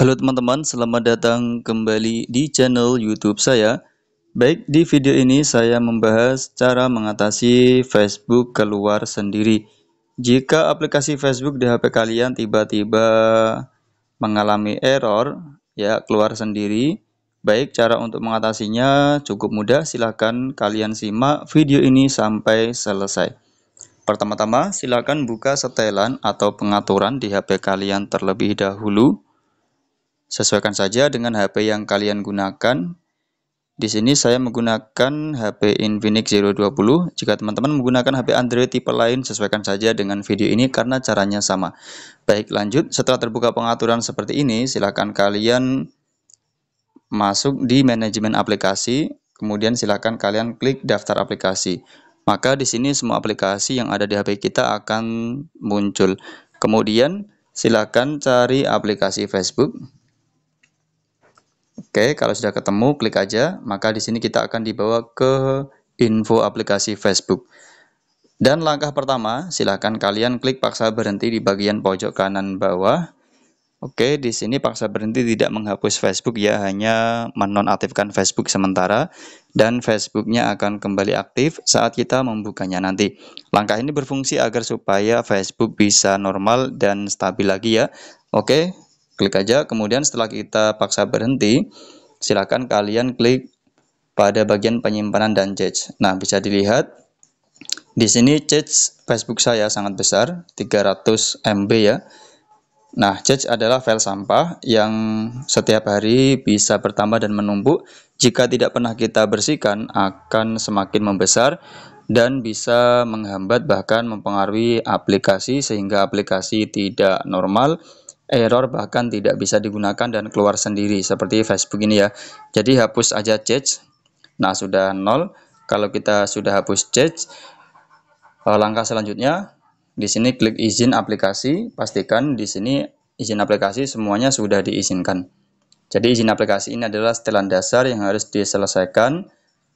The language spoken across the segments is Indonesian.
Halo teman-teman, selamat datang kembali di channel YouTube saya. Baik, di video ini saya membahas cara mengatasi Facebook keluar sendiri. Jika aplikasi Facebook di HP kalian tiba-tiba mengalami error, ya keluar sendiri, baik cara untuk mengatasinya cukup mudah, silahkan kalian simak video ini sampai selesai. Pertama-tama, silahkan buka setelan atau pengaturan di HP kalian terlebih dahulu. Sesuaikan saja dengan HP yang kalian gunakan. Di sini saya menggunakan HP Infinix 020. Jika teman-teman menggunakan HP Android tipe lain, sesuaikan saja dengan video ini karena caranya sama. Baik, lanjut. Setelah terbuka pengaturan seperti ini, silakan kalian masuk di manajemen aplikasi, kemudian silakan kalian klik daftar aplikasi. Maka di sini semua aplikasi yang ada di HP kita akan muncul. Kemudian silakan cari aplikasi Facebook. Oke, kalau sudah ketemu klik aja, maka di sini kita akan dibawa ke info aplikasi Facebook. Dan langkah pertama, silahkan kalian klik paksa berhenti di bagian pojok kanan bawah. Oke, di sini paksa berhenti tidak menghapus Facebook ya, hanya menonaktifkan Facebook sementara. Dan Facebooknya akan kembali aktif saat kita membukanya nanti. Langkah ini berfungsi agar supaya Facebook bisa normal dan stabil lagi ya. Oke, Klik aja, kemudian setelah kita paksa berhenti, silakan kalian klik pada bagian penyimpanan dan change. Nah, bisa dilihat di sini change Facebook saya sangat besar, 300 MB ya. Nah, cache adalah file sampah yang setiap hari bisa bertambah dan menumpuk. Jika tidak pernah kita bersihkan, akan semakin membesar dan bisa menghambat bahkan mempengaruhi aplikasi sehingga aplikasi tidak normal error bahkan tidak bisa digunakan dan keluar sendiri seperti Facebook ini ya. Jadi hapus aja change. Nah, sudah nol. Kalau kita sudah hapus change, eh, langkah selanjutnya di sini klik izin aplikasi, pastikan di sini izin aplikasi semuanya sudah diizinkan. Jadi izin aplikasi ini adalah setelan dasar yang harus diselesaikan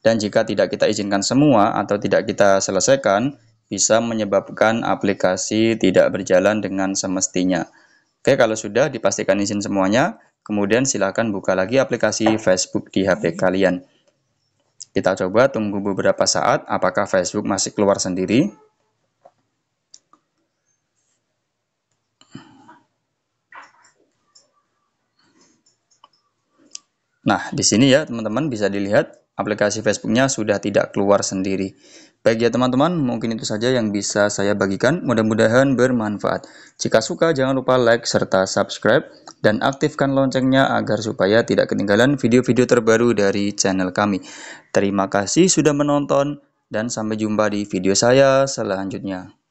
dan jika tidak kita izinkan semua atau tidak kita selesaikan, bisa menyebabkan aplikasi tidak berjalan dengan semestinya. Oke, kalau sudah dipastikan izin semuanya, kemudian silakan buka lagi aplikasi Facebook di HP kalian. Kita coba tunggu beberapa saat apakah Facebook masih keluar sendiri. Nah, di sini ya teman-teman bisa dilihat aplikasi Facebooknya sudah tidak keluar sendiri. Baik ya teman-teman, mungkin itu saja yang bisa saya bagikan. Mudah-mudahan bermanfaat. Jika suka jangan lupa like serta subscribe dan aktifkan loncengnya agar supaya tidak ketinggalan video-video terbaru dari channel kami. Terima kasih sudah menonton dan sampai jumpa di video saya selanjutnya.